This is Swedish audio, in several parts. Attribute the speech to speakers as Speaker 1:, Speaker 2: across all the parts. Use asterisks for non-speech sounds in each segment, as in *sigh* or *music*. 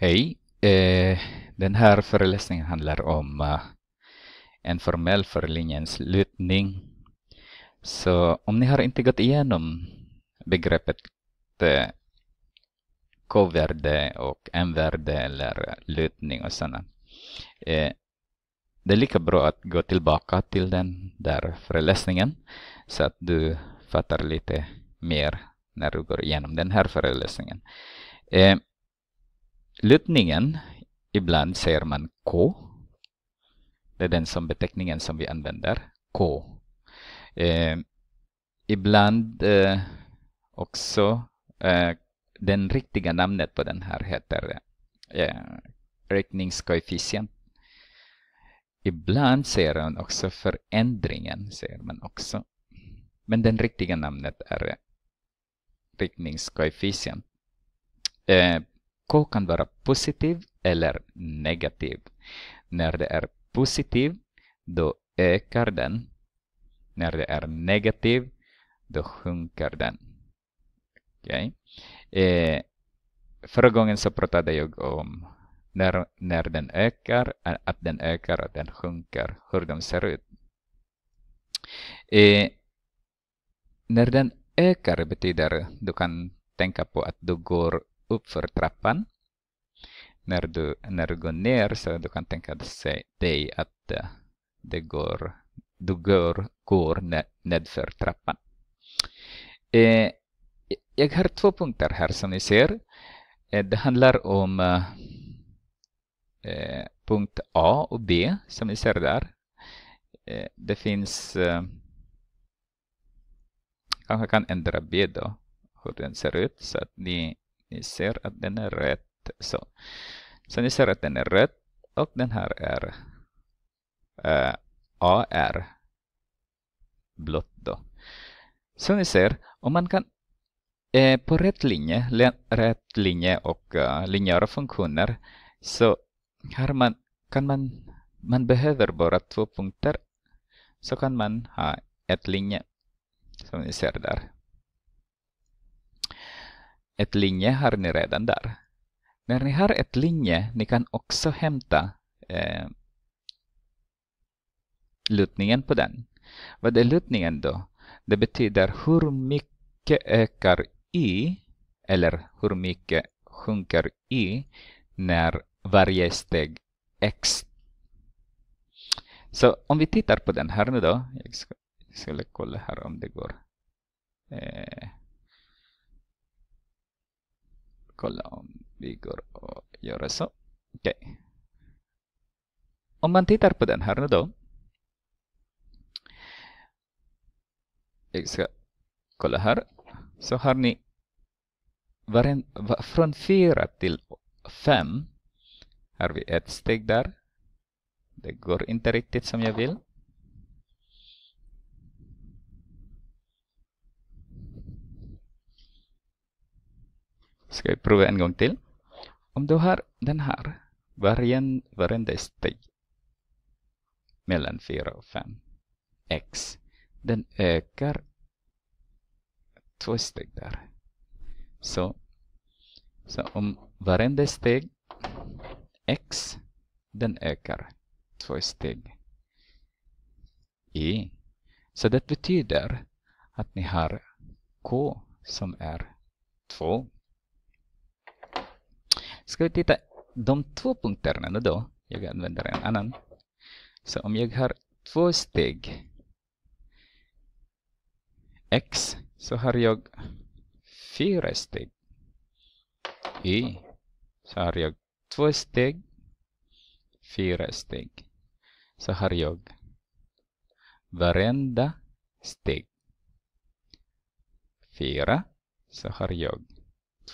Speaker 1: Hej! Eh, den här föreläsningen handlar om eh, en formell för linjens lutning. Så om ni har inte gått igenom begreppet eh, k-värde och m-värde eller lutning och sådana. Eh, det är lika bra att gå tillbaka till den där föreläsningen så att du fattar lite mer när du går igenom den här föreläsningen. Eh, Lutningen, ibland säger man K. Det är den som beteckningen som vi använder, K. Eh, ibland eh, också eh, den riktiga namnet på den här heter eh, riktningskoefficient. Ibland säger man också förändringen, säger man också. Men den riktiga namnet är riktningskoefficient. Eh, K kan vara positiv eller negativ. När det är positiv, då ökar den. När det är negativ, då sjunker den. Okay. Eh, förra gången så pratade jag om när, när den ökar, eh, att den ökar och den sjunker, hur de ser ut. Eh, när den ökar betyder du kan tänka på att du går uppför trappan. När du, när du går ner så du kan tänka dig att eh, det går, du går, går nedför trappan. Eh, jag har två punkter här som ni ser. Eh, det handlar om eh, eh punkt A och B som ni ser där. Eh, det finns... kanske kan ändra B då, hur den ser ut så att ni ni ser att den är rätt. Så, så ni ser att den är rätt och den här är äh, eh, AR blått då. Så ni ser, om man kan eh, på rätt linje, rätt linje och uh, eh, linjära funktioner så har man, kan man, man behöver bara två punkter så kan man ha ett linje som ni ser där. Ett linje har ni redan där. När ni har ett linje, ni kan också hämta eh, lutningen på den. Vad är lutningen då? Det betyder hur mycket ökar Y eller hur mycket sjunker Y när varje steg x. Så om vi tittar på den här nu då. Jag skulle kolla här om det går. Eh kolla om vi går och gör så. Okej. Okay. Om man tittar på den här nu då. Jag ska kolla här. Så har ni varen, från fyra till fem har vi ett steg där. Det går inte riktigt som jag vill. Ska vi prova en gång till. Om du har den här, varien, varenda steg mellan 4 och 5, x, den ökar två steg där. Så, så om varenda steg x, den ökar två steg i. Så det betyder att ni har k som är 2 Ska vi titta de två punkterna nu då? Jag använder en annan. Så om jag har två steg x så har jag fyra steg. Y så har jag två steg, fyra steg. Så har jag varenda steg. Fyra så har jag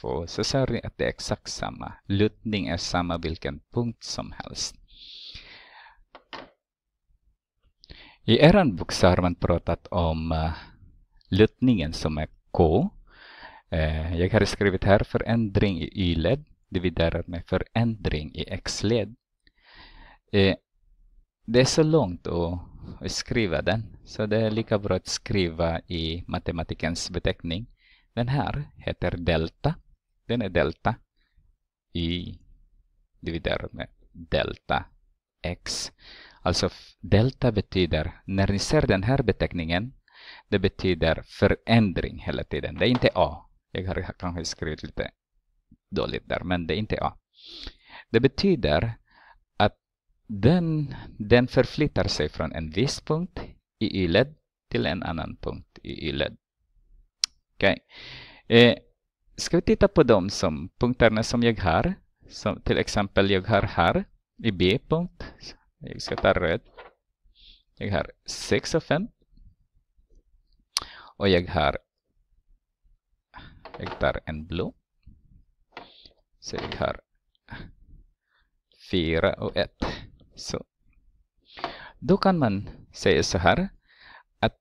Speaker 1: två så ser ni att det är exakt samma. Lutning är samma vilken punkt som helst. I er bok så har man pratat om uh, lutningen som är K. Uh, jag har skrivit här förändring i Y-led dividerat med förändring i X-led. Uh, det är så långt att skriva den, så det är lika bra att skriva i matematikens beteckning. Den här heter delta den är delta i dividerat med delta x. Alltså delta betyder, när ni ser den här beteckningen, det betyder förändring hela tiden. Det är inte A. Jag har kanske skrivit lite dåligt där, men det är inte A. Det betyder att den, den förflyttar sig från en viss punkt i y-led till en annan punkt i y-led. Okej. Okay. Eh, Ska vi titta på dem som punkterna som jag har, som till exempel jag har här i B-punkt, jag ska ta röd, jag har 6 och 5 och jag har, jag tar en blå, så jag har 4 och 1. Så. Då kan man säga så här, att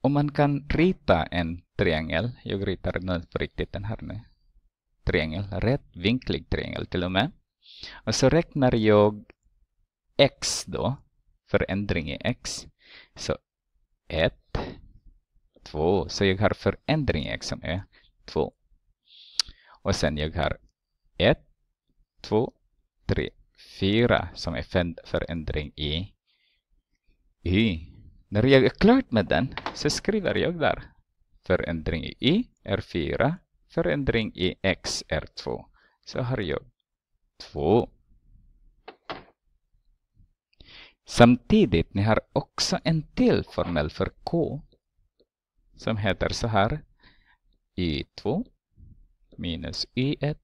Speaker 1: om man kan rita en triangel. Jag ritar nu på riktigt den här nu. Triangel, rätt vinklig triangel till och med. Och så räknar jag x då, förändring i x. Så 1, 2, så jag har förändring i x som är 2. Och sen jag har 1, 2, 3, 4 som är förändring i y. När jag är klar med den så skriver jag där förändring i y är 4, förändring i x är 2. Så har jag 2. Samtidigt, ni har också en till formel för k som heter så här y2 minus y1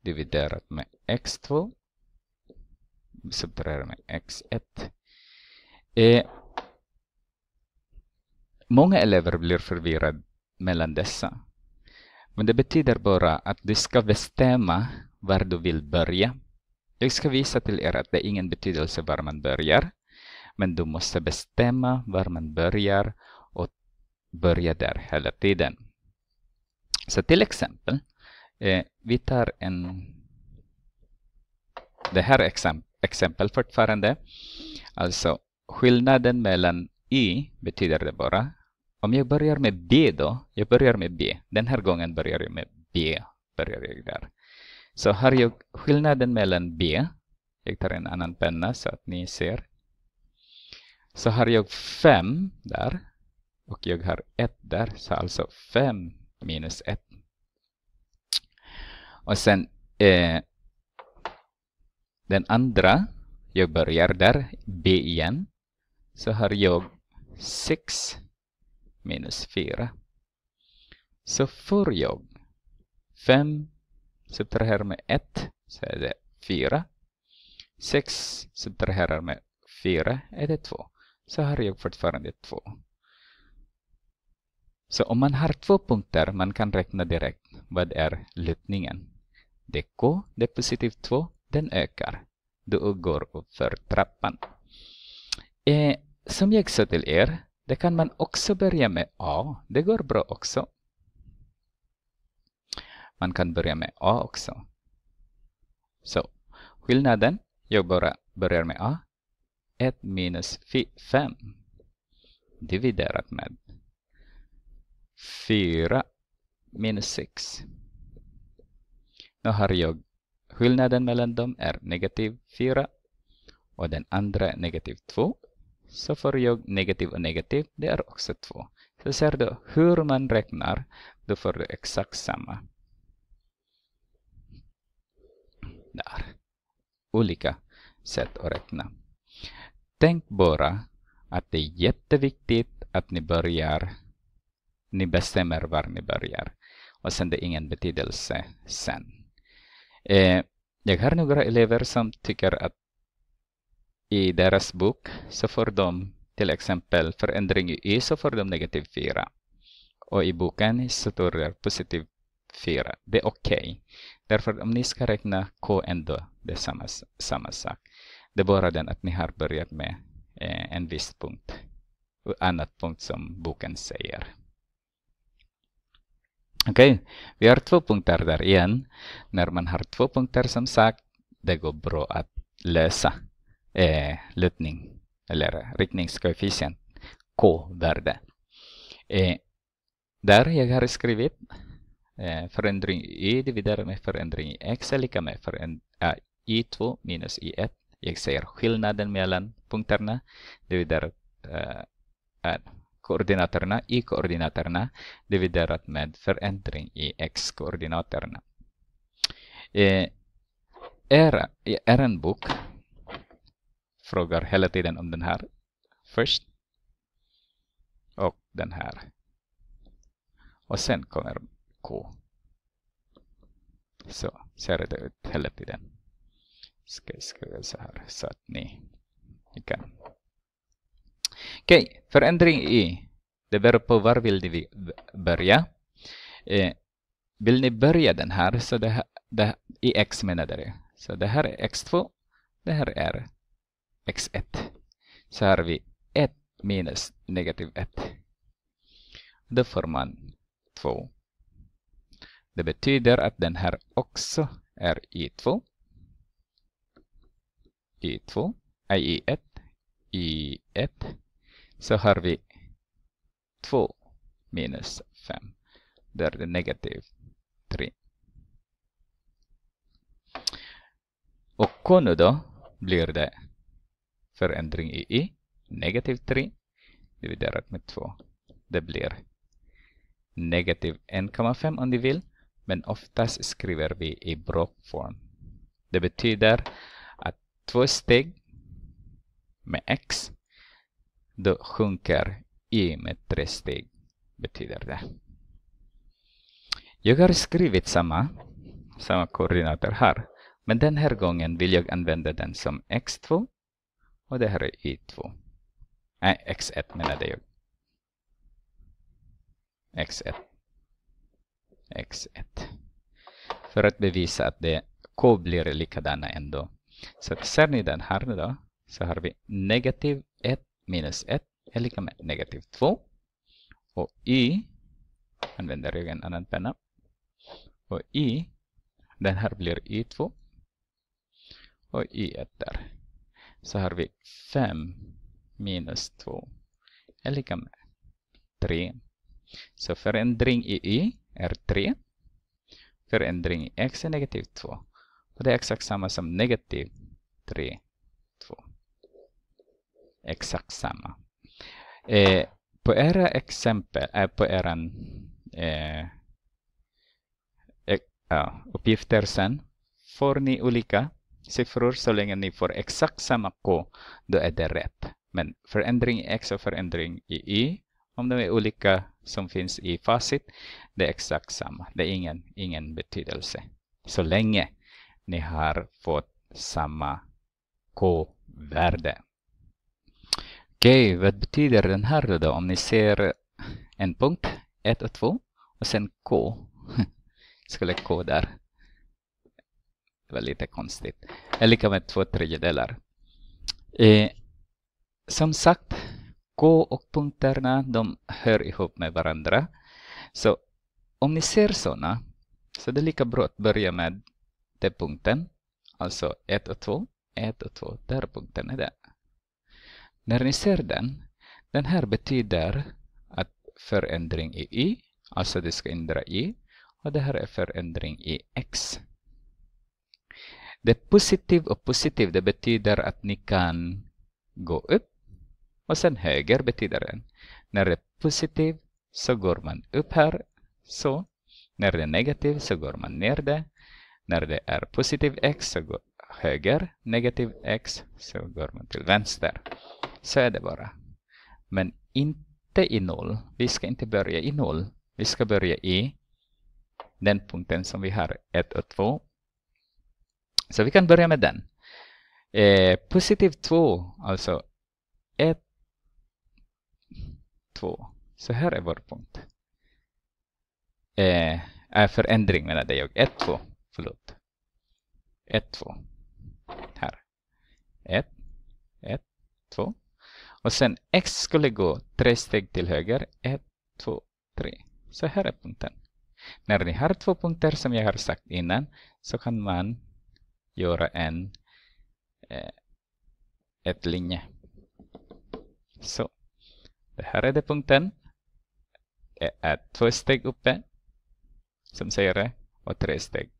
Speaker 1: dividerat med x2 subtraherat med x1. Eh, många elever blir förvirrade mellan dessa. Men det betyder bara att du ska bestämma var du vill börja. Jag ska visa till er att det är ingen betydelse var man börjar. Men du måste bestämma var man börjar och börja där hela tiden. Så till exempel, eh, vi tar en... Det här exempel, exempel fortfarande. Alltså skillnaden mellan i betyder det bara om jag börjar med B då, jag börjar med B. Den här gången börjar jag med B. Börjar jag där. Så har jag skillnaden mellan B. Jag tar en annan penna så att ni ser. Så har jag 5 där. Och jag har 1 där. Så alltså 5 minus 1. Och sen eh, den andra. Jag börjar där. B igen. Så har jag 6 minus 4. Så får jag 5 subtraherar med 1 så är det 4. 6 subtraherar med 4 är det 2. Så har jag fortfarande 2. Så om man har två punkter man kan räkna direkt vad är lutningen. Det K, det är positivt 2, den ökar. Då går uppför trappan. Eh, som jag sa till er, det kan man också börja med A. Det går bra också. Man kan börja med A också. Så skillnaden, jag bara börjar med A. 1 minus 5 dividerat med 4 minus 6. Nu har jag skillnaden mellan dem är negativ 4 och den andra är negativ 2. Så får jag negativ och negativ, det är också två. Så ser du hur man räknar, då får du exakt samma. Där. Olika sätt att räkna. Tänk bara att det är jätteviktigt att ni börjar, ni bestämmer var ni börjar. Och sen det är ingen betydelse sen. Eh, jag har några elever som tycker att i deras bok så får de till exempel förändring i y så får de negativ 4. Och i boken så står det positiv 4. Det är okej. Okay. Därför om ni ska räkna k ändå, det är samma, samma sak. Det är bara den att ni har börjat med eh, en viss punkt. Och annat punkt som boken säger. Okej, okay. vi har två punkter där igen. När man har två punkter som sagt, det går bra att lösa eh, lutning eller riktningskoefficient K-värde. Eh, där jag har skrivit eh, förändring i dividerat med förändring i x är lika med förändring, äh, eh, i2 minus i1. Jag säger skillnaden mellan punkterna dividerat äh, koordinaterna i koordinaterna dividerat med förändring i x-koordinaterna. Eh, är, är en bok frågar hela tiden om den här först och den här. Och sen kommer K. Så ser det ut hela tiden. Ska jag skriva så här så att ni, ni kan. Okej, okay. förändring i. Det beror på var vill ni börja. Eh, vill ni börja den här så det här, det, i x menar det. Så det här är x2, det här är x1. Så har vi 1 minus negativ 1. Då får man 2. Det betyder att den här också är i2. i2, i i1, i1. Så har vi 2 minus 5. Då är det negativ 3. Och k nu då blir det förändring i i, negativ 3, dividerat med 2. Det blir negativ 1,5 om ni vill, men oftast skriver vi i blockform. Det betyder att två steg med x, då sjunker i med tre steg, betyder det. Jag har skrivit samma, samma koordinater här, men den här gången vill jag använda den som x2 och det här är i2. Nej, x1 menade jag. x1. x1. För att bevisa att det k blir likadana ändå. Så ser ni den här då? Så har vi negativ 1 minus 1 är lika med negativ 2. Och i, använder jag en annan penna. Och i, den här blir i2. Och i1 där så har vi 5 minus 2 är lika med 3. Så förändring i y är 3. Förändring i x är negativ 2. Och det är exakt samma som negativ 3, 2. Exakt samma. Eh, på era exempel, eh, på era eh, eh, uppgifter sen får ni olika siffror så länge ni får exakt samma k, då är det rätt. Men förändring i x och förändring i y, om de är olika som finns i facit, det är exakt samma. Det är ingen, ingen betydelse. Så länge ni har fått samma k-värde. Okej, okay, vad betyder den här då? Om ni ser en punkt, 1 och 2, och sen k, *laughs* skulle k där. Det var lite konstigt. Är lika med två tredjedelar. Eh, som sagt, K och punkterna de hör ihop med varandra. Så om ni ser sådana, så det är lika bra att börja med den punkten. Alltså 1 och 2, 1 och 2, där punkten är det. När ni ser den, den här betyder att förändring i y, alltså du ska ändra y, och det här är förändring i x. Det positiva och positiv, det betyder att ni kan gå upp och sen höger betyder det. När det är positiv så går man upp här, så. När det är negativ så går man ner det. När det är positiv x så går höger, negativ x så går man till vänster. Så är det bara. Men inte i noll. Vi ska inte börja i noll. Vi ska börja i den punkten som vi har 1 och 2 så vi kan börja med den. Eh, positiv 2, alltså 1, 2. Så här är vår punkt. Eh, är förändring menade jag. 1, 2. Förlåt. 1, 2. Här. 1, 1, 2. Och sen x skulle gå tre steg till höger. 1, 2, 3. Så här är punkten. När ni har två punkter som jag har sagt innan så kan man your end uh, at linknya så eh, at first take upen, som saya or three take.